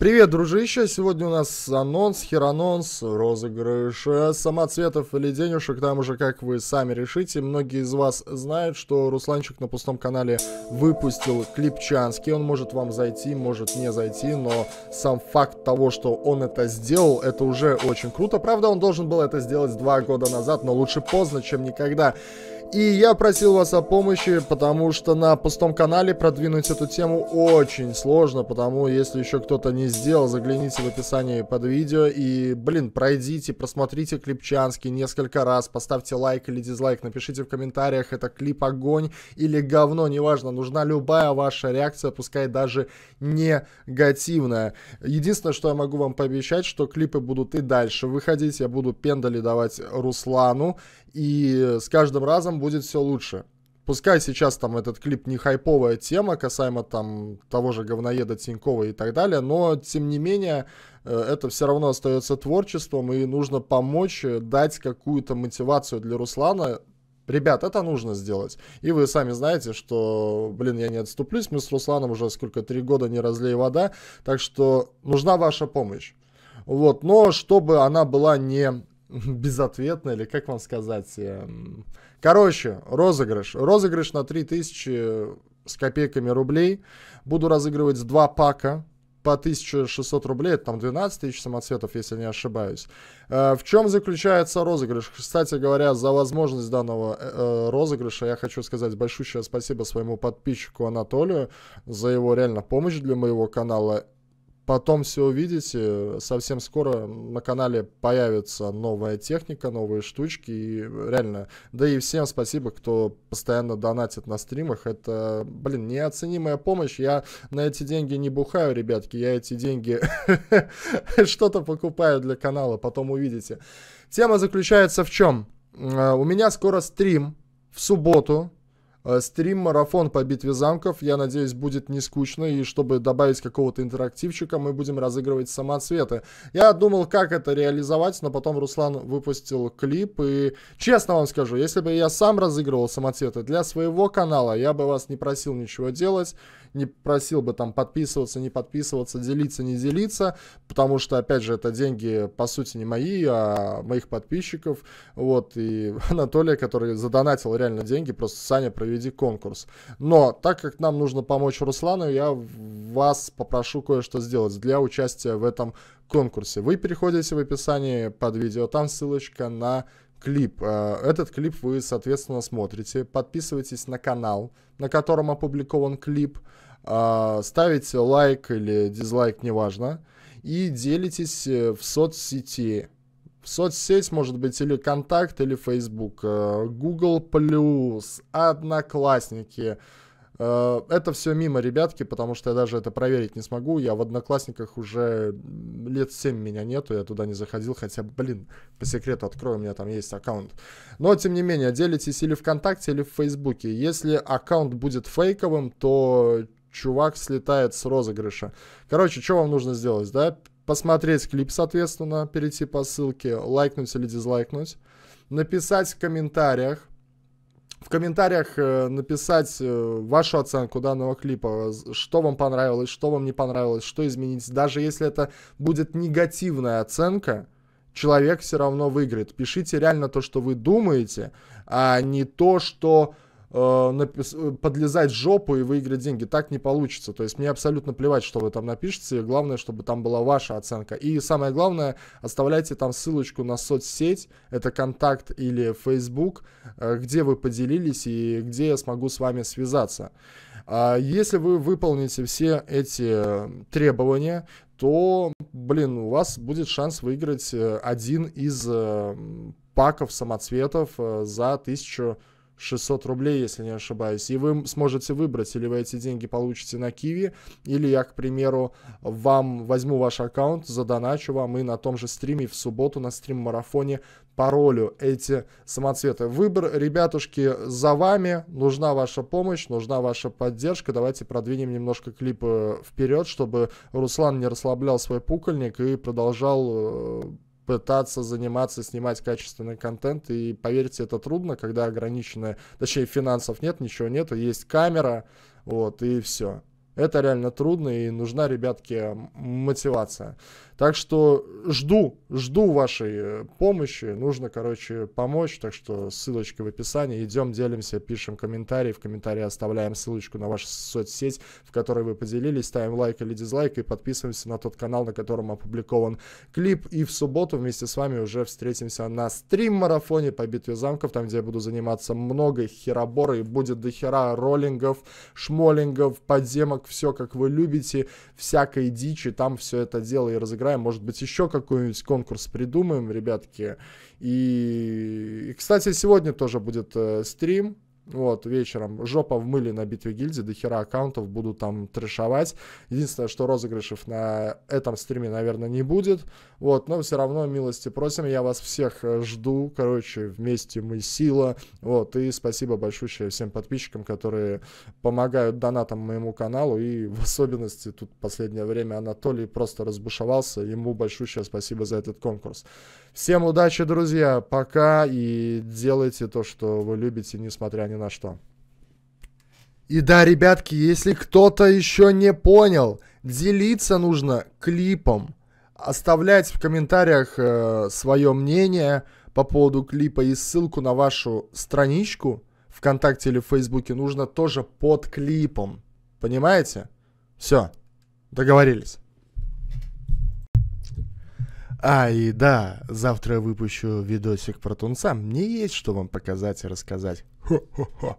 Привет, дружище! Сегодня у нас анонс, херанонс, розыгрыш э, самоцветов или денежек, там уже как вы сами решите. Многие из вас знают, что Русланчик на пустом канале выпустил клип клипчанский. Он может вам зайти, может не зайти, но сам факт того, что он это сделал, это уже очень круто. Правда, он должен был это сделать два года назад, но лучше поздно, чем никогда. И я просил вас о помощи, потому что на пустом канале продвинуть эту тему очень сложно, потому если еще кто-то не сделал, загляните в описание под видео и, блин, пройдите, просмотрите Клипчанский несколько раз, поставьте лайк или дизлайк, напишите в комментариях, это клип огонь или говно, неважно, нужна любая ваша реакция, пускай даже негативная. Единственное, что я могу вам пообещать, что клипы будут и дальше выходить, я буду пендали давать Руслану, и с каждым разом будет все лучше. Пускай сейчас там этот клип не хайповая тема касаемо там того же говноеда Тинькова и так далее, но тем не менее э, это все равно остается творчеством и нужно помочь э, дать какую-то мотивацию для Руслана. Ребят, это нужно сделать. И вы сами знаете, что, блин, я не отступлюсь, мы с Русланом уже сколько, три года не разлей вода, так что нужна ваша помощь. Вот, но чтобы она была не безответно, или как вам сказать. Эм, короче, розыгрыш. Розыгрыш на 3000 с копейками рублей. Буду разыгрывать два пака по 1600 рублей, это там 12 тысяч самоцветов, если не ошибаюсь. Э, в чем заключается розыгрыш? Кстати говоря, за возможность данного э, э, розыгрыша я хочу сказать большущее спасибо своему подписчику Анатолию за его реально помощь для моего канала. Потом все увидите. Совсем скоро на канале появится новая техника, новые штучки. И реально, да и всем спасибо, кто постоянно донатит на стримах. Это, блин, неоценимая помощь. Я на эти деньги не бухаю, ребятки. Я эти деньги что-то покупаю для канала, потом увидите. Тема заключается в чем? Э, у меня скоро стрим в субботу Э, стрим-марафон по битве замков, я надеюсь, будет не скучно, и чтобы добавить какого-то интерактивчика, мы будем разыгрывать самоцветы. Я думал, как это реализовать, но потом Руслан выпустил клип, и честно вам скажу, если бы я сам разыгрывал самоцветы для своего канала, я бы вас не просил ничего делать, не просил бы там подписываться, не подписываться, делиться, не делиться, потому что, опять же, это деньги, по сути, не мои, а моих подписчиков, вот, и Анатолия, который задонатил реально деньги, просто, Саня, проведи конкурс. Но, так как нам нужно помочь Руслану, я вас попрошу кое-что сделать для участия в этом конкурсе. Вы переходите в описание под видео, там ссылочка на клип. Э, этот клип вы, соответственно, смотрите. Подписывайтесь на канал, на котором опубликован клип. Э, ставите лайк или дизлайк, неважно. И делитесь э, в соцсети. В соцсеть может быть или контакт, или Facebook, Google+, Одноклассники, Э, это все мимо, ребятки, потому что я даже это проверить не смогу. Я в Одноклассниках уже лет 7 меня нету, я туда не заходил, хотя, блин, по секрету открою, у меня там есть аккаунт. Но, тем не менее, делитесь или ВКонтакте, или в Фейсбуке. Если аккаунт будет фейковым, то чувак слетает с розыгрыша. Короче, что вам нужно сделать, да? Посмотреть клип, соответственно, перейти по ссылке, лайкнуть или дизлайкнуть написать в комментариях, в комментариях э, написать э, вашу оценку данного клипа, что вам понравилось, что вам не понравилось, что изменить. Даже если это будет негативная оценка, человек все равно выиграет. Пишите реально то, что вы думаете, а не то, что Э, э, подлезать жопу и выиграть деньги. Так не получится. То есть мне абсолютно плевать, что вы там напишете. Главное, чтобы там была ваша оценка. И самое главное, оставляйте там ссылочку на соцсеть, это контакт или Facebook, э, где вы поделились и где я смогу с вами связаться. А если вы выполните все эти требования, то, блин, у вас будет шанс выиграть один из паков самоцветов за тысячу 600 рублей, если не ошибаюсь. И вы сможете выбрать, или вы эти деньги получите на Киви, или я, к примеру, вам возьму ваш аккаунт, задоначу вам и на том же стриме в субботу на стрим-марафоне паролю эти самоцветы. Выбор, ребятушки, за вами. Нужна ваша помощь, нужна ваша поддержка. Давайте продвинем немножко клипы э, вперед, чтобы Руслан не расслаблял свой пукольник и продолжал э, пытаться заниматься, снимать качественный контент. И поверьте, это трудно, когда ограниченное, точнее финансов нет, ничего нет, есть камера, вот, и все. Это реально трудно и нужна, ребятки, мотивация. Так что жду, жду вашей э, помощи. Нужно, короче, помочь. Так что ссылочка в описании. Идем, делимся, пишем комментарии. В комментарии оставляем ссылочку на вашу соцсеть, в которой вы поделились. Ставим лайк или дизлайк и подписываемся на тот канал, на котором опубликован клип. И в субботу вместе с вами уже встретимся на стрим-марафоне по битве замков, там, где я буду заниматься много херобора и будет дохера роллингов, шмоллингов, подземок, все как вы любите, всякой дичи, там все это дело и разыграем. Может быть, еще какой-нибудь конкурс придумаем, ребятки. И, и кстати, сегодня тоже будет э, стрим вот, вечером жопа в мыле на битве гильдии, до хера аккаунтов буду там трешовать. Единственное, что розыгрышев на этом стриме, наверное, не будет. Вот, но все равно милости просим. Я вас всех э, жду. Короче, вместе мы сила. Вот, и спасибо большое всем подписчикам, которые помогают донатам моему каналу. И в особенности тут последнее время Анатолий просто разбушевался. Ему большое спасибо за этот конкурс. Всем удачи, друзья. Пока и делайте то, что вы любите, несмотря ни на что. И да, ребятки, если кто-то еще не понял, делиться нужно клипом. Оставлять в комментариях э, свое мнение по поводу клипа и ссылку на вашу страничку ВКонтакте или в Фейсбуке нужно тоже под клипом. Понимаете? Все, договорились. А, и да, завтра я выпущу видосик про тунца. Мне есть что вам показать и рассказать. Хо-хо-хо.